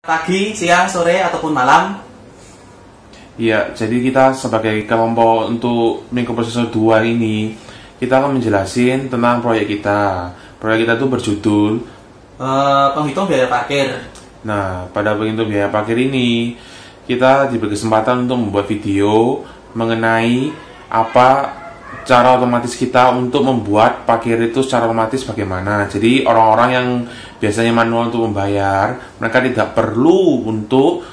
pagi, siang, sore, ataupun malam? Iya, jadi kita sebagai kelompok untuk Minggu Prosesor 2 ini, kita akan menjelaskan tentang proyek kita. Proyek kita itu berjudul... Uh, penghitung biaya parkir. Nah, pada penghitung biaya parkir ini, kita diberi kesempatan untuk membuat video mengenai apa cara otomatis kita untuk membuat parkir itu secara otomatis bagaimana. Jadi orang-orang yang biasanya manual untuk membayar, mereka tidak perlu untuk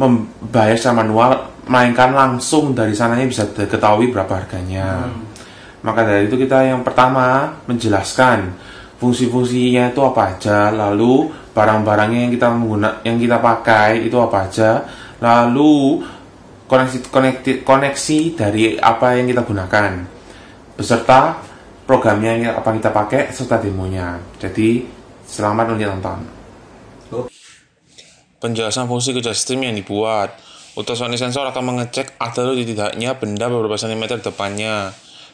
membayar secara manual, mainkan langsung dari sananya bisa diketahui berapa harganya. Hmm. Maka dari itu kita yang pertama menjelaskan fungsi-fungsinya itu apa aja, lalu barang-barangnya yang kita menggunakan, yang kita pakai itu apa aja, lalu koneksi koneksi dari apa yang kita gunakan beserta programnya yang apa kita pakai serta demonya. Jadi selamat untuk nonton. Penjelasan fungsi kerja sistem yang dibuat. Ultrasonic sensor akan mengecek ada atau tidaknya benda beberapa sentimeter depannya.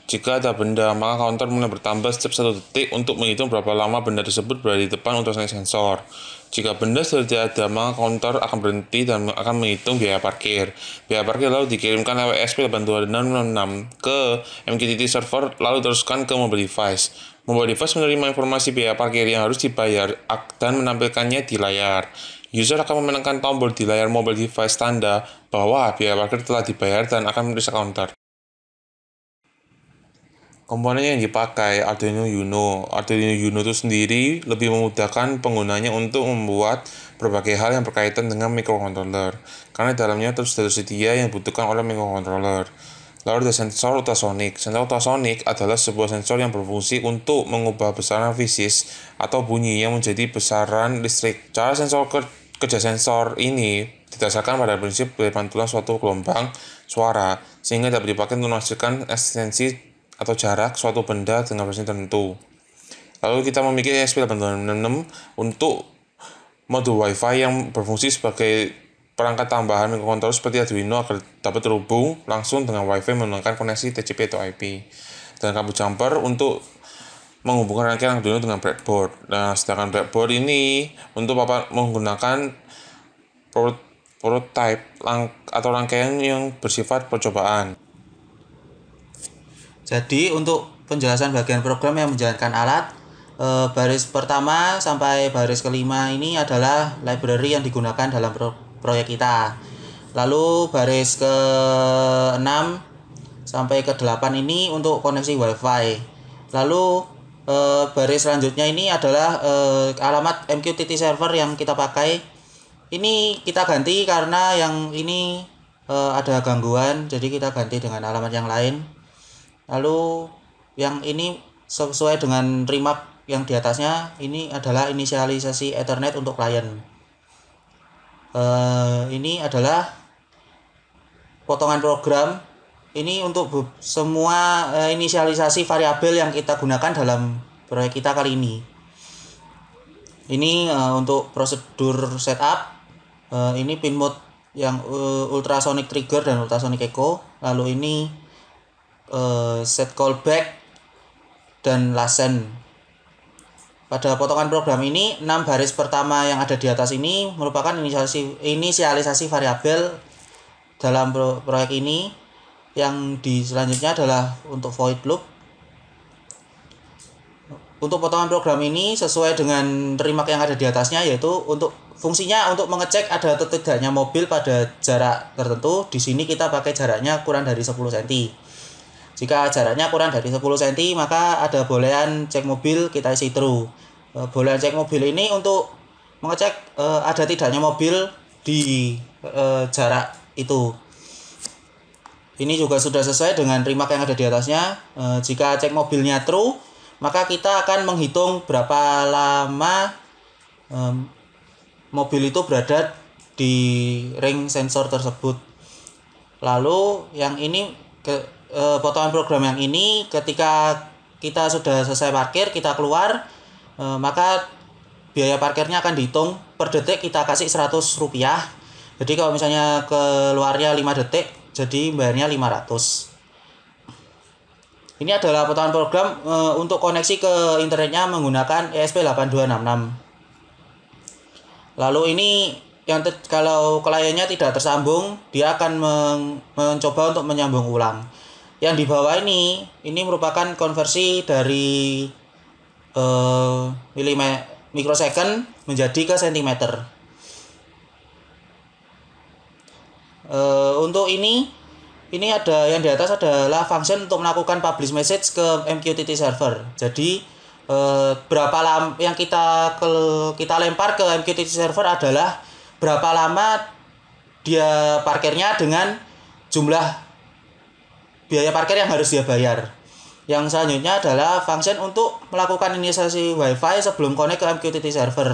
Jika ada benda, maka counter mulai bertambah setiap satu detik untuk menghitung berapa lama benda tersebut berada di depan untuk sensor. Jika benda sudah tidak ada, maka counter akan berhenti dan akan menghitung biaya parkir. Biaya parkir lalu dikirimkan lewat SP82666 ke MQTT server, lalu teruskan ke mobile device. Mobile device menerima informasi biaya parkir yang harus dibayar dan menampilkannya di layar. User akan memenangkan tombol di layar mobile device tanda bahwa biaya parkir telah dibayar dan akan memeriksa counter. Komponennya yang dipakai Arduino Uno. Arduino Uno itu sendiri lebih memudahkan penggunanya untuk membuat berbagai hal yang berkaitan dengan microcontroller, karena dalamnya terus tersedia yang dibutuhkan oleh microcontroller. Lalu ada sensor ultrasonik. Sensor ultrasonik adalah sebuah sensor yang berfungsi untuk mengubah besaran fisis atau bunyi yang menjadi besaran listrik. Cara sensor ke kerja sensor ini didasarkan pada prinsip dari pantulan suatu gelombang suara sehingga dapat dipakai untuk menghasilkan eksistensi atau jarak suatu benda dengan posisi tertentu. Lalu kita memiliki ESP8266 untuk modul WiFi yang berfungsi sebagai perangkat tambahan mikrokontroler seperti Arduino agar dapat terhubung langsung dengan WiFi menggunakan koneksi TCP atau IP. Dan kabel jumper untuk menghubungkan rangkaian Arduino dengan breadboard. Nah, sedangkan breadboard ini untuk apa menggunakan prototype atau rangkaian yang bersifat percobaan. Jadi untuk penjelasan bagian program yang menjalankan alat eh, baris pertama sampai baris kelima ini adalah library yang digunakan dalam proyek kita. Lalu baris ke 6 sampai ke 8 ini untuk koneksi WiFi. Lalu eh, baris selanjutnya ini adalah eh, alamat MQTT server yang kita pakai. Ini kita ganti karena yang ini ada gangguan, jadi kita ganti dengan alamat yang lain lalu yang ini sesuai dengan remark yang di atasnya ini adalah inisialisasi Ethernet untuk klien uh, ini adalah potongan program ini untuk semua uh, inisialisasi variabel yang kita gunakan dalam proyek kita kali ini ini uh, untuk prosedur setup uh, ini pin mode yang uh, ultrasonic trigger dan ultrasonic echo lalu ini uh, set callback dan lasen pada potongan program ini, 6 baris pertama yang ada di atas ini merupakan inisialisasi, inisialisasi variabel dalam pro proyek ini yang di selanjutnya adalah untuk void loop. Untuk potongan program ini sesuai dengan remark yang ada di atasnya yaitu untuk fungsinya untuk mengecek ada atau tidaknya mobil pada jarak tertentu. Di sini kita pakai jaraknya kurang dari 10 cm. Jika jaraknya kurang dari 10 cm, maka ada bolehan cek mobil kita isi true. Eh, bolehan cek mobil ini untuk mengecek eh, ada tidaknya mobil di eh, jarak itu. Ini juga sudah sesuai dengan rimak yang ada di atasnya. jika cek mobilnya true, maka kita akan menghitung berapa lama mobil itu berada di ring sensor tersebut. Lalu yang ini ke e, potongan program yang ini ketika kita sudah selesai parkir kita keluar e, maka biaya parkirnya akan dihitung per detik kita kasih 100 rupiah jadi kalau misalnya keluarnya 5 detik jadi bayarnya 500 ini adalah potongan program e, untuk koneksi ke internetnya menggunakan ESP8266 lalu ini yang kalau kliennya tidak tersambung dia akan mencoba untuk menyambung ulang yang di bawah ini ini merupakan konversi dari uh, milime, mikrosecond menjadi ke sentimeter uh, untuk ini ini ada yang di atas adalah function untuk melakukan publish message ke MQTT server jadi uh, berapa lama yang kita ke, kita lempar ke MQTT server adalah berapa lama dia parkirnya dengan jumlah biaya parkir yang harus dia bayar. Yang selanjutnya adalah function untuk melakukan inisiasi WiFi sebelum connect ke MQTT server.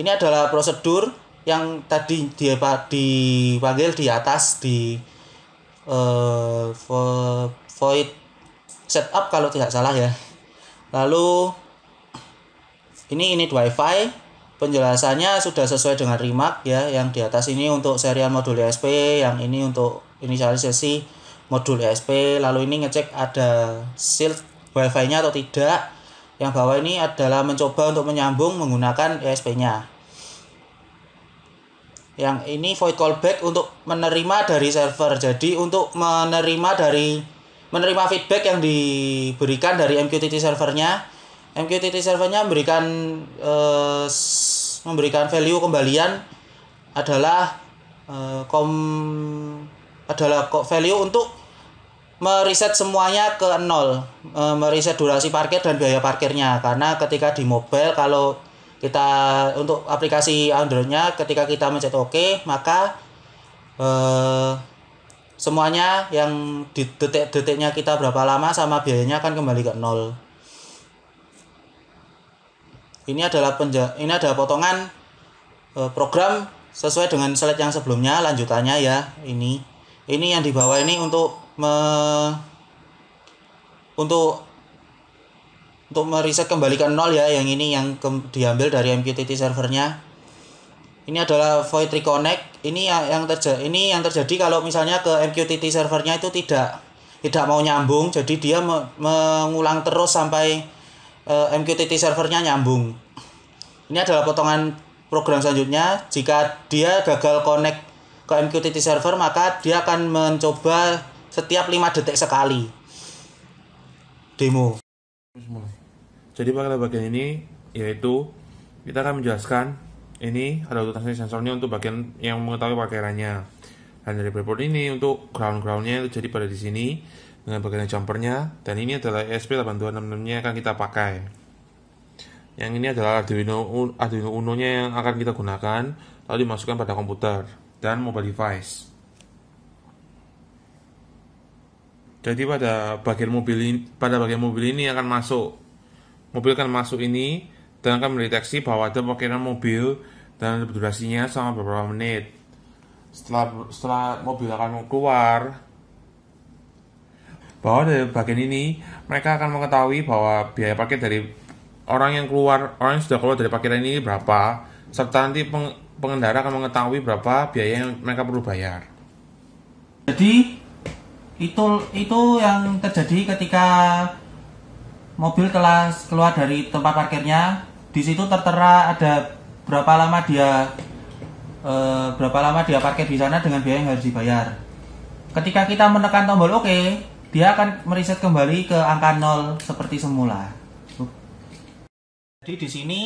Ini adalah prosedur yang tadi dia dipanggil di atas di uh, void setup kalau tidak salah ya. Lalu ini ini WiFi penjelasannya sudah sesuai dengan remark ya yang di atas ini untuk serial modul esp yang ini untuk inisialisasi modul ESP lalu ini ngecek ada shield wifi nya atau tidak yang bawah ini adalah mencoba untuk menyambung menggunakan esp nya yang ini void callback untuk menerima dari server jadi untuk menerima dari menerima feedback yang diberikan dari MQTT servernya MQTT servernya memberikan eh, memberikan value kembalian adalah eh, kom adalah value untuk meriset semuanya ke nol e, meriset durasi parkir dan biaya parkirnya karena ketika di mobile kalau kita untuk aplikasi Androidnya ketika kita mencet OK maka e, semuanya yang di detik-detiknya kita berapa lama sama biayanya akan kembali ke nol ini adalah penja ini adalah potongan e, program sesuai dengan slide yang sebelumnya lanjutannya ya ini ini yang di bawah ini untuk me, untuk untuk meriset kembali ke nol ya yang ini yang ke, diambil dari MQTT servernya ini adalah void reconnect ini ya, yang, yang terjadi ini yang terjadi kalau misalnya ke MQTT servernya itu tidak tidak mau nyambung jadi dia me, mengulang terus sampai uh, eh, MQTT servernya nyambung ini adalah potongan program selanjutnya jika dia gagal connect ke MQTT server maka dia akan mencoba setiap 5 detik sekali demo jadi pada bagian ini yaitu kita akan menjelaskan ini ada transmisi sensornya untuk bagian yang mengetahui pakaiannya dan dari breadboard ini untuk ground groundnya itu jadi pada di sini dengan bagian jumpernya dan ini adalah ESP8266 nya akan kita pakai yang ini adalah Arduino Arduino Uno nya yang akan kita gunakan lalu dimasukkan pada komputer dan mobile device jadi pada bagian mobil ini, pada bagian mobil ini akan masuk mobil akan masuk ini dan akan mendeteksi bahwa ada parkiran mobil dan durasinya sama beberapa menit setelah setelah mobil akan keluar bahwa dari bagian ini mereka akan mengetahui bahwa biaya paket dari orang yang keluar orang yang sudah keluar dari parkiran ini berapa serta nanti peng, pengendara akan mengetahui berapa biaya yang mereka perlu bayar jadi itu itu yang terjadi ketika mobil telah keluar dari tempat parkirnya di situ tertera ada berapa lama dia e, berapa lama dia parkir di sana dengan biaya yang harus dibayar ketika kita menekan tombol oke okay, dia akan meriset kembali ke angka nol seperti semula jadi di sini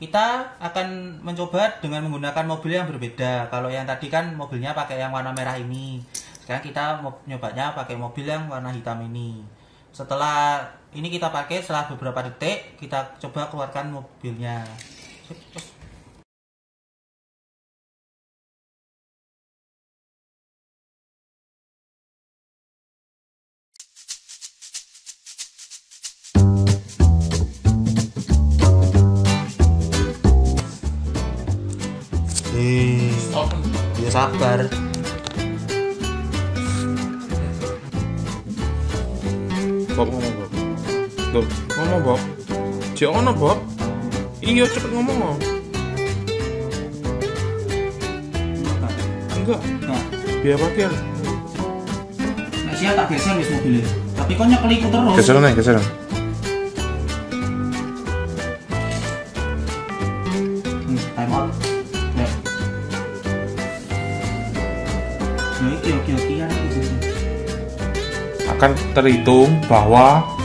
kita akan mencoba dengan menggunakan mobil yang berbeda kalau yang tadi kan mobilnya pakai yang warna merah ini sekarang kita mau nyobanya pakai mobil yang warna hitam ini setelah ini kita pakai setelah beberapa detik kita coba keluarkan mobilnya Eh, ya sabar. Bob ngomong Bob Bob ngomong Bob Jek ono Bob Iya cepet ngomong Enggak Nah Biar parkir Nah siapa tak geser wis mobilnya Tapi kok nyekeliku terus Geser nih geser hmm, Time out akan terhitung bahwa